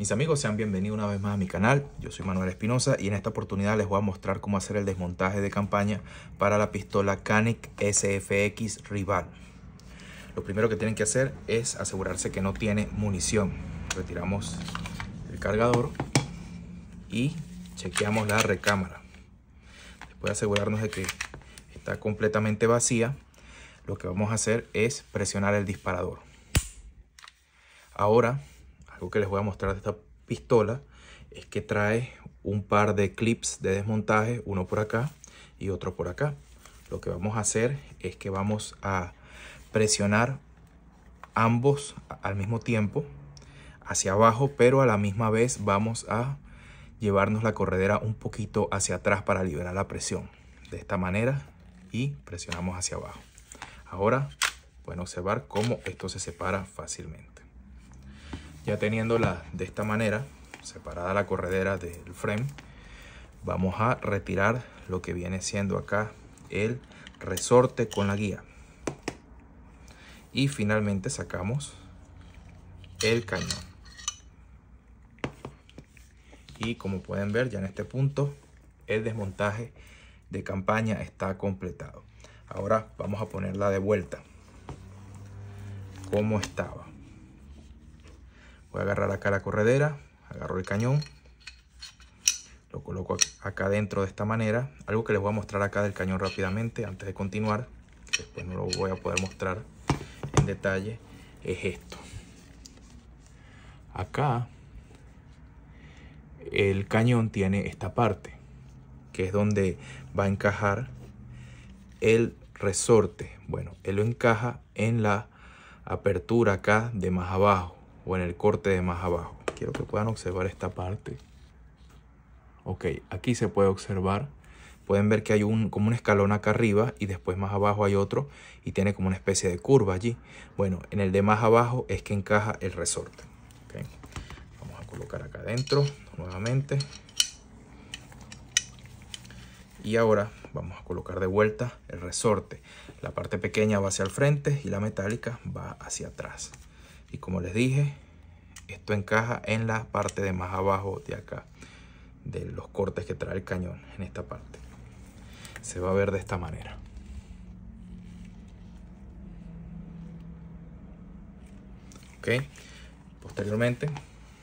Mis amigos, sean bienvenidos una vez más a mi canal. Yo soy Manuel Espinosa y en esta oportunidad les voy a mostrar cómo hacer el desmontaje de campaña para la pistola Canic SFX Rival. Lo primero que tienen que hacer es asegurarse que no tiene munición. Retiramos el cargador y chequeamos la recámara. Después de asegurarnos de que está completamente vacía, lo que vamos a hacer es presionar el disparador. Ahora lo que les voy a mostrar de esta pistola es que trae un par de clips de desmontaje, uno por acá y otro por acá. Lo que vamos a hacer es que vamos a presionar ambos al mismo tiempo hacia abajo, pero a la misma vez vamos a llevarnos la corredera un poquito hacia atrás para liberar la presión. De esta manera y presionamos hacia abajo. Ahora pueden observar cómo esto se separa fácilmente. Ya teniéndola de esta manera, separada la corredera del frame, vamos a retirar lo que viene siendo acá el resorte con la guía. Y finalmente sacamos el cañón. Y como pueden ver ya en este punto el desmontaje de campaña está completado. Ahora vamos a ponerla de vuelta como estaba. Voy a agarrar acá la corredera, agarro el cañón, lo coloco acá dentro de esta manera. Algo que les voy a mostrar acá del cañón rápidamente antes de continuar, después no lo voy a poder mostrar en detalle, es esto. Acá el cañón tiene esta parte, que es donde va a encajar el resorte. Bueno, él lo encaja en la apertura acá de más abajo o en el corte de más abajo. Quiero que puedan observar esta parte. Ok, aquí se puede observar. Pueden ver que hay un, como un escalón acá arriba y después más abajo hay otro y tiene como una especie de curva allí. Bueno, en el de más abajo es que encaja el resorte. Vamos a colocar acá adentro nuevamente. Y ahora vamos a colocar de vuelta el resorte. La parte pequeña va hacia el frente y la metálica va hacia atrás y como les dije esto encaja en la parte de más abajo de acá de los cortes que trae el cañón en esta parte se va a ver de esta manera ok posteriormente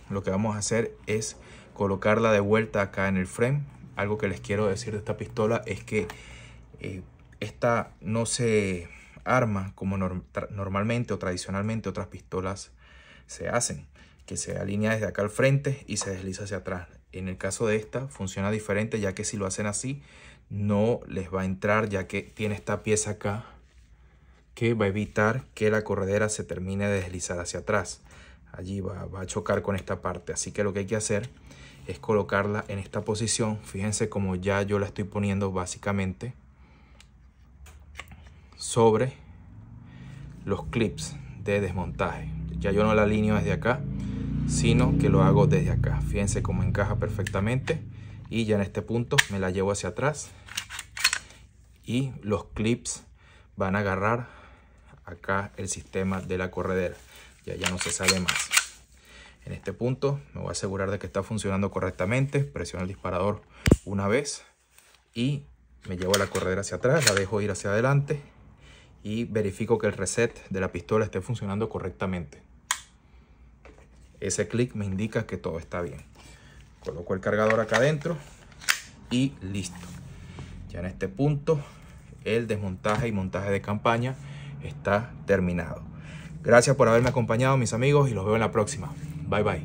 lo que vamos a hacer es colocarla de vuelta acá en el frame algo que les quiero decir de esta pistola es que eh, esta no se arma como normalmente o tradicionalmente otras pistolas se hacen, que se alinea desde acá al frente y se desliza hacia atrás. En el caso de esta funciona diferente ya que si lo hacen así no les va a entrar ya que tiene esta pieza acá que va a evitar que la corredera se termine de deslizar hacia atrás. Allí va, va a chocar con esta parte, así que lo que hay que hacer es colocarla en esta posición. Fíjense como ya yo la estoy poniendo básicamente sobre los clips de desmontaje. Ya yo no la alineo desde acá, sino que lo hago desde acá. Fíjense cómo encaja perfectamente y ya en este punto me la llevo hacia atrás y los clips van a agarrar acá el sistema de la corredera. Ya, ya no se sale más. En este punto me voy a asegurar de que está funcionando correctamente. Presiono el disparador una vez y me llevo la corredera hacia atrás, la dejo ir hacia adelante y verifico que el reset de la pistola esté funcionando correctamente. Ese clic me indica que todo está bien. Coloco el cargador acá adentro y listo. Ya en este punto el desmontaje y montaje de campaña está terminado. Gracias por haberme acompañado mis amigos y los veo en la próxima. Bye bye.